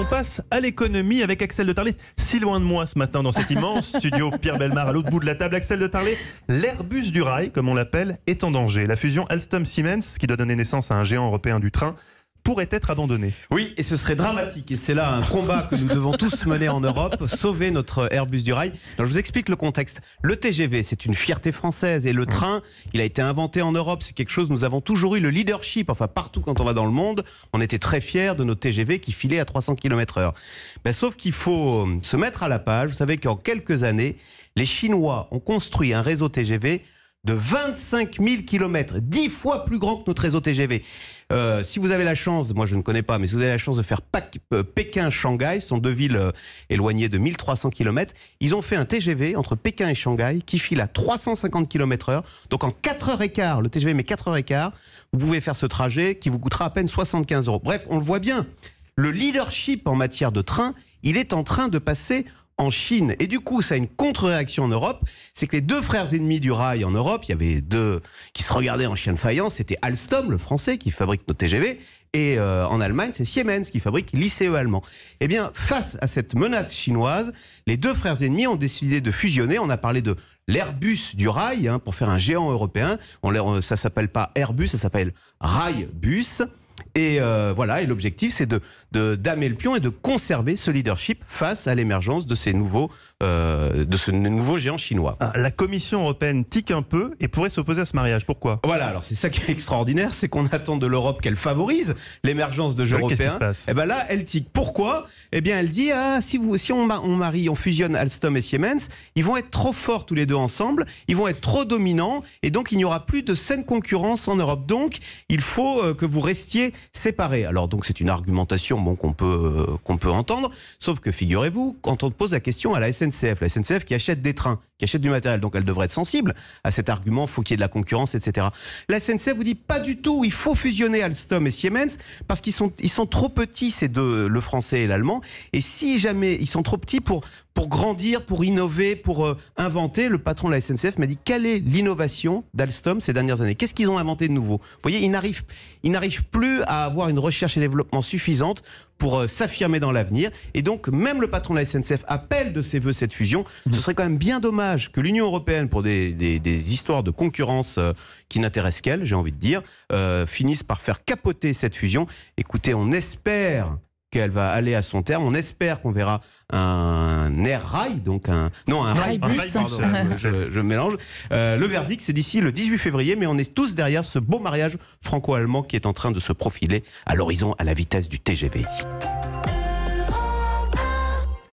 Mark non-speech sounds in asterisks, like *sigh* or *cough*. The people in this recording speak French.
On passe à l'économie avec Axel de Tarlet, si loin de moi ce matin dans cet immense *laughs* studio Pierre Belmar à l'autre bout de la table. Axel de Tarlet, l'Airbus du rail, comme on l'appelle, est en danger. La fusion Alstom-Siemens, qui doit donner naissance à un géant européen du train, pourrait être abandonné. Oui, et ce serait dramatique. Et c'est là un combat que nous devons tous mener en Europe, *laughs* sauver notre Airbus du rail. je vous explique le contexte. Le TGV, c'est une fierté française. Et le mm. train, il a été inventé en Europe. C'est quelque chose, nous avons toujours eu le leadership. Enfin, partout quand on va dans le monde, on était très fiers de nos TGV qui filaient à 300 km/h. Ben, sauf qu'il faut euh, se mettre à la page. Vous savez qu'en quelques années, les Chinois ont construit un réseau TGV de 25 000 km, 10 fois plus grand que notre réseau TGV. Euh, si vous avez la chance, moi je ne connais pas, mais si vous avez la chance de faire euh, Pékin-Shanghai, ce sont deux villes euh, éloignées de 1300 km, ils ont fait un TGV entre Pékin et Shanghai qui file à 350 km h Donc en 4 h quart, le TGV met 4 h quart, vous pouvez faire ce trajet qui vous coûtera à peine 75 euros. Bref, on le voit bien, le leadership en matière de train, il est en train de passer en Chine. Et du coup, ça a une contre-réaction en Europe, c'est que les deux frères ennemis du rail en Europe, il y avait deux qui se regardaient en chien de faïence, c'était Alstom, le français, qui fabrique nos TGV, et euh, en Allemagne, c'est Siemens qui fabrique l'ICE allemand. Eh bien, face à cette menace chinoise, les deux frères ennemis ont décidé de fusionner. On a parlé de l'Airbus du rail, hein, pour faire un géant européen. Euh, ça s'appelle pas Airbus, ça s'appelle Railbus. Et euh, voilà, et l'objectif, c'est de, damer le pion et de conserver ce leadership face à l'émergence de ces nouveaux, euh, de ce nouveau géant chinois. Ah, la Commission européenne tique un peu et pourrait s'opposer à ce mariage. Pourquoi Voilà, alors c'est ça qui est extraordinaire, c'est qu'on attend de l'Europe qu'elle favorise l'émergence de jeux Qu'est-ce qui Se passe et eh ben là, elle tique. Pourquoi Eh bien, elle dit ah si vous, on, on marie, on fusionne Alstom et Siemens, ils vont être trop forts tous les deux ensemble, ils vont être trop dominants et donc il n'y aura plus de saine concurrence en Europe. Donc, il faut euh, que vous restiez séparés. Alors donc c'est une argumentation bon, qu'on peut, euh, qu'on peut entendre, sauf que figurez-vous, quand on pose la question à la SNCF, la SNCF qui achète des trains, qui achètent du matériel. Donc elle devrait être sensible à cet argument, faut qu'il y ait de la concurrence, etc. La SNCF vous dit pas du tout, il faut fusionner Alstom et Siemens parce qu'ils sont, ils sont trop petits, ces deux, le français et l'allemand. Et si jamais ils sont trop petits pour, pour grandir, pour innover, pour euh, inventer, le patron de la SNCF m'a dit quelle est l'innovation d'Alstom ces dernières années Qu'est-ce qu'ils ont inventé de nouveau Vous voyez, ils n'arrivent, ils n'arrivent plus à avoir une recherche et développement suffisante pour euh, s'affirmer dans l'avenir. Et donc, même le patron de la SNCF appelle de ses voeux cette fusion. Ce mmh. serait quand même bien dommage que l'Union européenne, pour des, histoires de concurrence euh, qui n'intéressent qu'elle, j'ai envie de dire, euh, finisse par faire capoter cette fusion. Écoutez, on espère qu'elle va aller à son terme. On espère qu'on verra un air rail, donc un non un rail bus. *laughs* je, je, mélange. Euh, le verdict, c'est d'ici le 18 février, mais on est tous derrière ce beau mariage franco-allemand qui est en train de se profiler à l'horizon à la vitesse du TGV.